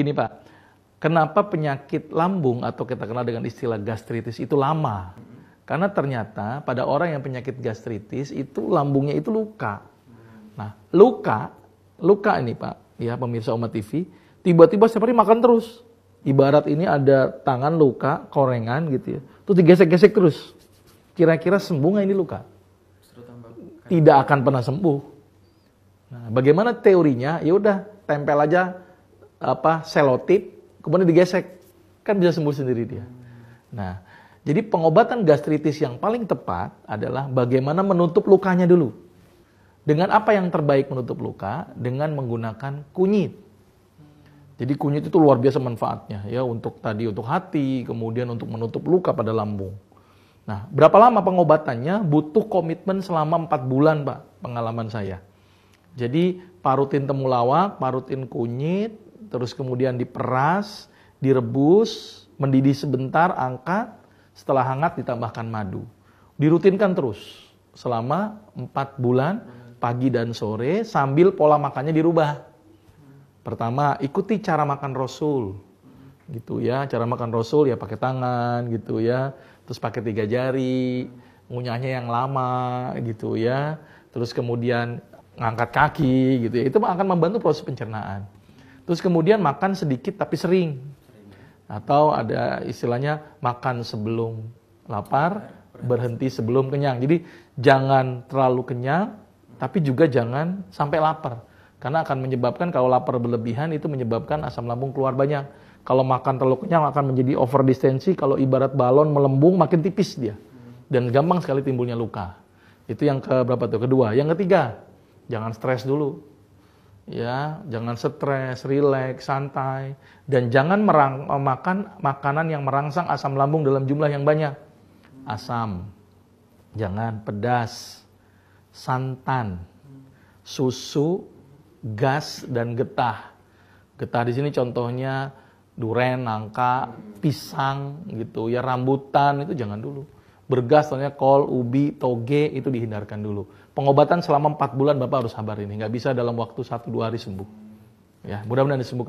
Gini Pak, kenapa penyakit lambung atau kita kenal dengan istilah gastritis itu lama? Karena ternyata pada orang yang penyakit gastritis itu lambungnya itu luka. Nah, luka, luka ini Pak, ya pemirsa Umat TV, tiba-tiba setiap hari makan terus. Ibarat ini ada tangan luka, korengan gitu ya. Terus digesek-gesek terus. Kira-kira sembuh nggak ini luka? Tidak akan pernah sembuh. Nah, bagaimana teorinya? Ya udah, tempel aja apa selotip kemudian digesek kan bisa sembuh sendiri dia. Nah, jadi pengobatan gastritis yang paling tepat adalah bagaimana menutup lukanya dulu. Dengan apa yang terbaik menutup luka? Dengan menggunakan kunyit. Jadi kunyit itu luar biasa manfaatnya ya untuk tadi untuk hati, kemudian untuk menutup luka pada lambung. Nah, berapa lama pengobatannya? Butuh komitmen selama 4 bulan, Pak, pengalaman saya. Jadi parutin temulawak, parutin kunyit, terus kemudian diperas, direbus, mendidih sebentar, angkat, setelah hangat ditambahkan madu. Dirutinkan terus selama 4 bulan pagi dan sore sambil pola makannya dirubah. Pertama, ikuti cara makan Rasul. Gitu ya, cara makan Rasul ya pakai tangan gitu ya, terus pakai tiga jari, ngunyahnya yang lama gitu ya. Terus kemudian ngangkat kaki gitu ya. Itu akan membantu proses pencernaan. Terus kemudian makan sedikit tapi sering. Atau ada istilahnya makan sebelum lapar, berhenti sebelum kenyang. Jadi jangan terlalu kenyang, tapi juga jangan sampai lapar. Karena akan menyebabkan kalau lapar berlebihan itu menyebabkan asam lambung keluar banyak. Kalau makan terlalu kenyang akan menjadi over distensi, kalau ibarat balon melembung makin tipis dia. Dan gampang sekali timbulnya luka. Itu yang keberapa tuh? Kedua. Yang ketiga, jangan stres dulu ya jangan stres, rileks, santai, dan jangan merang, makan makanan yang merangsang asam lambung dalam jumlah yang banyak. Asam, jangan pedas, santan, susu, gas, dan getah. Getah di sini contohnya duren, nangka, pisang gitu ya rambutan itu jangan dulu bergas, soalnya kol, ubi, toge itu dihindarkan dulu. Pengobatan selama 4 bulan Bapak harus sabar ini, nggak bisa dalam waktu 1-2 hari sembuh. Ya, mudah-mudahan disembuhkan.